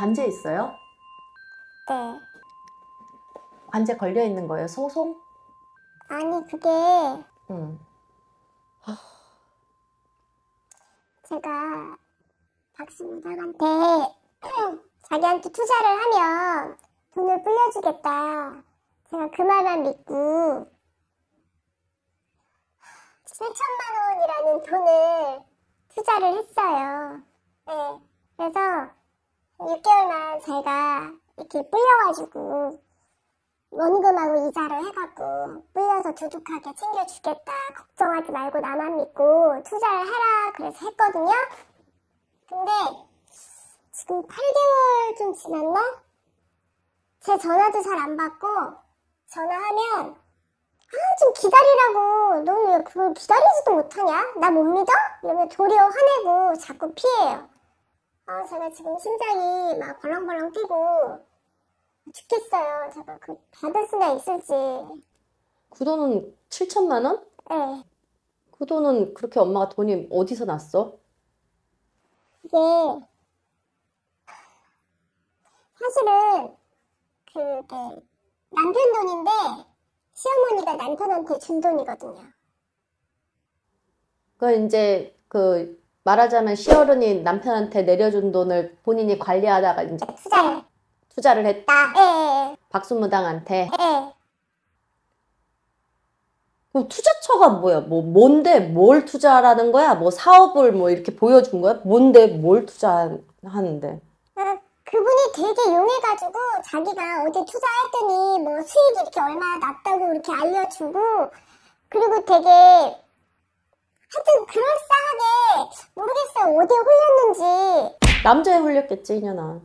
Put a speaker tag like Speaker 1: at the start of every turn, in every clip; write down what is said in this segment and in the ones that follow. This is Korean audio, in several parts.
Speaker 1: 관제 있어요? 네. 관제 걸려 있는 거예요? 소송? 아니 그게 응.
Speaker 2: 제가 박신탁한테 자기한테 투자를 하면 돈을 불려주겠다. 제가 그 말만 믿고 7천만 원이라는 돈을 투자를 했어요. 네. 그래서 6개월만 제가 이렇게 불려가지고 원금하고 이자를 해갖고 불려서 두둑하게 챙겨주겠다 걱정하지 말고 나만 믿고 투자를 해라 그래서 했거든요 근데 지금 8개월 좀 지났나? 제 전화도 잘 안 받고 전화하면 아 좀 기다리라고 너 왜 그걸 기다리지도 못하냐? 나 못 믿어? 이러면 도리어 화내고 자꾸 피해요 아, 제가 지금 심장이 막 벌렁벌렁 뛰고 죽겠어요. 제가 그 받을 수나
Speaker 1: 있을지. 그 돈은 7천만 원? 네. 그 돈은 그렇게 엄마가 돈이 어디서 났어? 이게
Speaker 2: 사실은 그게 남편 돈인데 시어머니가 남편한테 준 돈이거든요. 그러
Speaker 1: 그러니까 이제 그 말하자면 시어른이 남편한테 내려준 돈을 본인이 관리하다가 이제 투자를 투자를 했다. 예. 박순무당한테. 예. 그 투자처가 뭐야? 뭐 뭔데 뭘 투자하라는 거야? 뭐 사업을 뭐 이렇게 보여준 거야? 뭔데 뭘 투자하는데?
Speaker 2: 아, 그분이 되게 용해가지고 자기가 어제 투자했더니 뭐 수익이 이렇게 얼마 나 났다고 이렇게 알려주고 그리고 되게 하여튼 그럴싸하게
Speaker 1: 모르겠어요. 어디에 홀렸는지. 남자에 홀렸겠지, 이년아.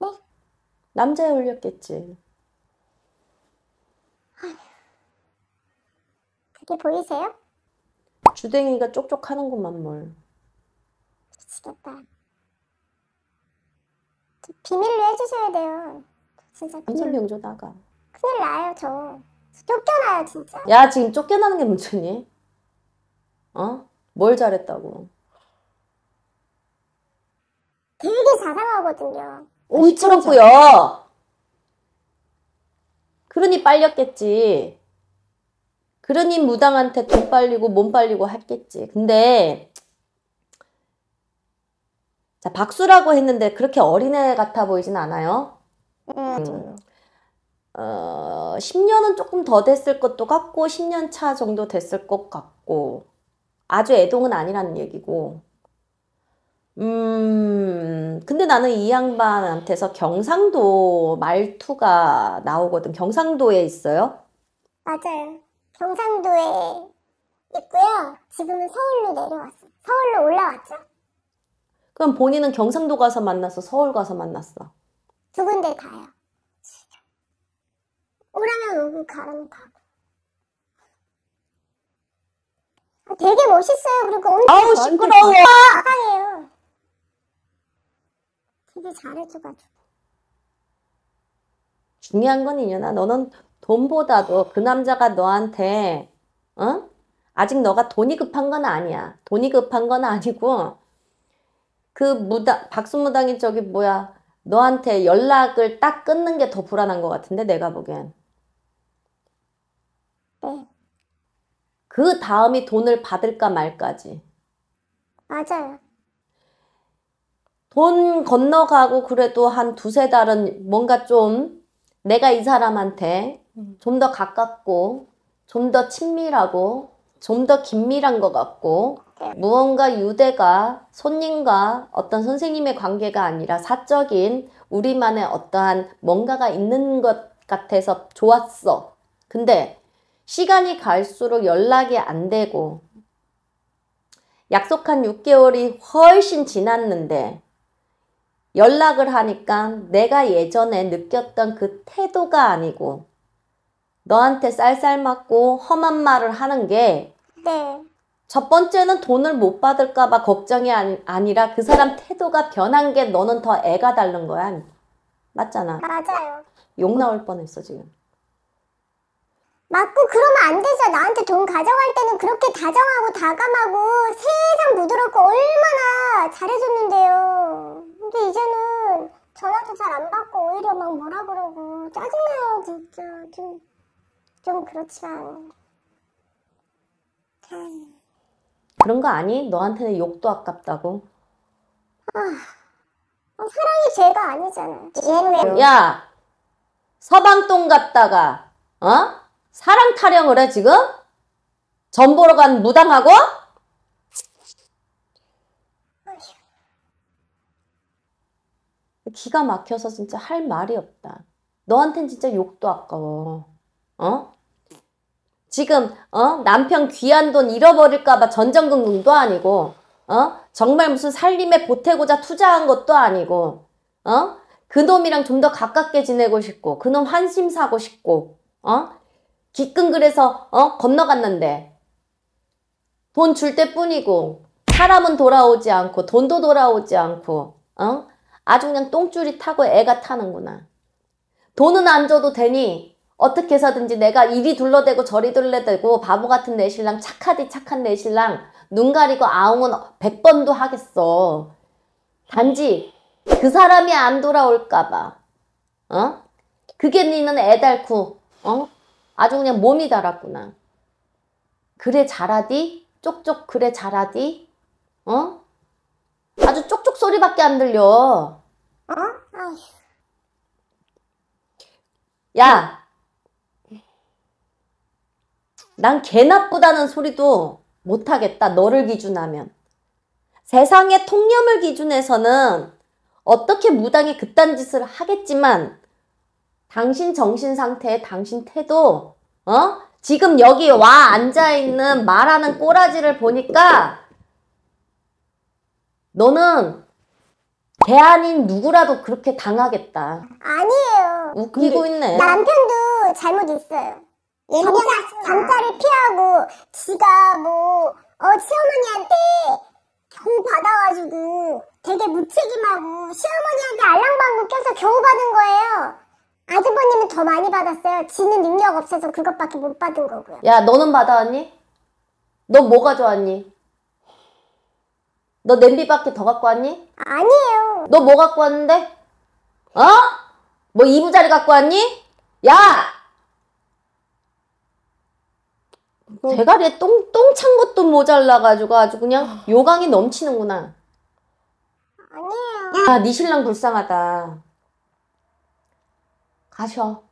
Speaker 1: 네? 남자에 홀렸겠지. 그게 보이세요? 주댕이가 쪽쪽하는 것만 뭘. 미치겠다. 비밀로 해주셔야 돼요. 진짜 비밀 조 나가.
Speaker 2: 큰일 나요, 저. 저 쫓겨나요, 진짜. 야,
Speaker 1: 지금 쫓겨나는 게 문제니? 어? 뭘 잘했다고?
Speaker 2: 되게 자상하거든요.
Speaker 1: 움츠럽고요. 그러니 빨렸겠지. 그러니 무당한테 돈 빨리고 몸 빨리고 했겠지. 근데 자 박수라고 했는데 그렇게 어린애 같아 보이진 않아요. 네, 음. 어, 10년은 조금 더 됐을 것도 같고 10년 차 정도 됐을 것 같고 아주 애동은 아니라는 얘기고 음, 근데 나는 이 양반한테서 경상도 말투가 나오거든. 경상도에 있어요?
Speaker 2: 맞아요. 경상도에 있고요. 지금은 서울로 내려왔어. 서울로 올라왔죠.
Speaker 1: 그럼 본인은 경상도 가서 만났어? 서울 가서 만났어?
Speaker 2: 두 군데 가요 오라면 오고 가라면 가고. 되게 멋있어요. 그리고 아우 시끄러워. 아, 사랑해요. 되게 잘해줘가지고.
Speaker 1: 중요한 건 이년아, 너는 돈보다도 그 남자가 너한테 어? 아직 너가 돈이 급한 건 아니야. 돈이 급한 건 아니고 그 무당 박수무당이 저기 뭐야 너한테 연락을 딱 끊는 게 더 불안한 것 같은데 내가 보기엔. 그 다음이 돈을 받을까 말까지. 맞아요. 돈 건너가고 그래도 한 두세 달은 뭔가 좀 내가 이 사람한테 음. 좀더 가깝고 좀 더 친밀하고 좀 더 긴밀한 것 같고 네. 무언가 유대가 손님과 어떤 선생님의 관계가 아니라 사적인 우리만의 어떠한 뭔가가 있는 것 같아서 좋았어. 근데 시간이 갈수록 연락이 안 되고 약속한 6개월이 훨씬 지났는데 연락을 하니까 내가 예전에 느꼈던 그 태도가 아니고 너한테 쌀쌀 맞고 험한 말을 하는 게 네. 첫 번째는 돈을 못 받을까봐 걱정이 아니, 라그 사람 태도가 변한 게 너는 더 애가 닳는 거야. 맞잖아.
Speaker 2: 맞아요.
Speaker 1: 욕 나올 뻔했어, 지금.
Speaker 2: 맞고 그러면 안 되죠. 나한테 돈 가져갈 때는 그렇게 다정하고 다감하고 세상 부드럽고 얼마나 잘해줬는데요. 근데 이제는 전화도 잘 안 받고 오히려 막 뭐라 그러고 짜증나요 진짜 좀, 좀 그렇지만
Speaker 1: 그런 거 아니? 너한테는 욕도 아깝다고
Speaker 2: 아, 아, 사랑이 죄가 아니잖아 얘는 왜... 야
Speaker 1: 서방동 갔다가 어? 사람 타령을 해 지금? 전 보러 간 무당하고? 기가 막혀서 진짜 할 말이 없다. 너한텐 진짜 욕도 아까워. 어? 지금 어 남편 귀한 돈 잃어버릴까봐 전전긍긍도 아니고 어 정말 무슨 살림에 보태고자 투자한 것도 아니고 어 그놈이랑 좀 더 가깝게 지내고 싶고 그 놈 한심 사고 싶고 어 기끈 그래서 어 건너갔는데 돈 줄 때뿐이고 사람은 돌아오지 않고 돈도 돌아오지 않고 어 아주 그냥 똥줄이 타고 애가 타는구나. 돈은 안 줘도 되니 어떻게 해서든지 내가 이리 둘러대고 저리 둘러대고 바보 같은 내 신랑 착하디 착한 내 신랑 눈 가리고 아웅은 백번도 하겠어. 단지 그 사람이 안 돌아올까봐. 어? 그게 니는 애달쿠. 어? 아주 그냥 몸이 달았구나. 그래 잘하디? 쪽쪽 그래 잘하디? 어? 아주 쪽쪽 소리밖에 안 들려. 어? 야! 난개 나쁘다는 소리도 못하겠다. 너를 기준하면. 세상의 통념을 기준해서는 어떻게 무당이 그딴 짓을 하겠지만 당신 정신 상태, 당신 태도, 어? 지금 여기 와 앉아있는 말하는 꼬라지를 보니까 너는 대안인 누구라도 그렇게 당하겠다.
Speaker 2: 아니에요.
Speaker 1: 웃기고 있네. 남편도 잘못
Speaker 2: 있어요. 잠자, 잠자를 피하고 지가 뭐, 어, 시어머니한테 겨 받아가지고 되게 무책임하고 시어머니한테 알랑방구 껴서 겨우 받은 거예요. 아주버님은 더 많이 받았어요. 지는 능력 없어서 그것밖에 못 받은 거고요.
Speaker 1: 야, 너는 받아왔니? 너 뭐 가져왔니? 너 냄비밖에 더 갖고 왔니? 아니에요. 너 뭐 갖고 왔는데? 어? 뭐 이부자리 갖고 왔니? 야! 뭐... 대가리에 똥, 똥 찬 것도 모자라가지고 아주 그냥 요강이 넘치는구나. 아니에요. 야, 네 신랑 불쌍하다. 阿乔。